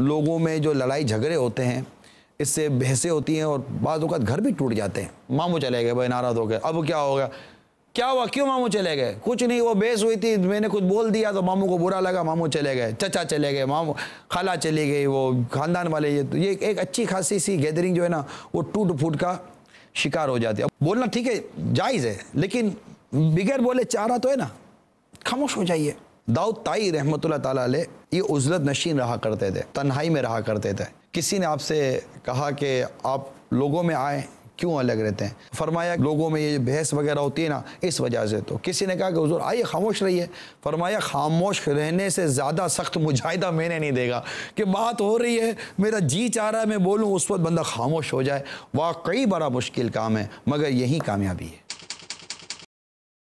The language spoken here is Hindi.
लोगों में जो लड़ाई झगड़े होते हैं इससे बहसें होती हैं और बाद अवत घर भी टूट जाते हैं मामू चले गए भाई नाराज़ हो गए अब क्या होगा क्या हुआ क्यों मामू चले गए कुछ नहीं वो बेस हुई थी मैंने कुछ बोल दिया तो मामू को बुरा लगा मामू चले गए चचा चले गए मामू खाला चली गई वो खानदान वाले ये तो ये एक अच्छी खासी सी गैदरिंग जो है ना वो टूट फूट का शिकार हो जाती है अब बोलना ठीक है जायज़ है लेकिन बगैर बोले चारा तो है ना खामोश हो जाइए दाऊद ताई रहमत ये उजलत नशीन रहा करते थे तन्हाई में रहा करते थे किसी ने आपसे कहा कि आप लोगों में आए क्यों अलग रहते हैं फरमाया लोगों में ये बहस वगैरह होती है ना इस वजह से तो किसी ने कहा कि हजूर आइए खामोश रहिए फरमाया खामोश रहने से ज़्यादा सख्त मुजाहिदा मैंने नहीं देगा कि बात हो रही है मेरा जी चाह रहा है मैं बोलूँ उस वक्त बंदा खामोश हो जाए वाकई बड़ा मुश्किल काम है मगर यही कामयाबी है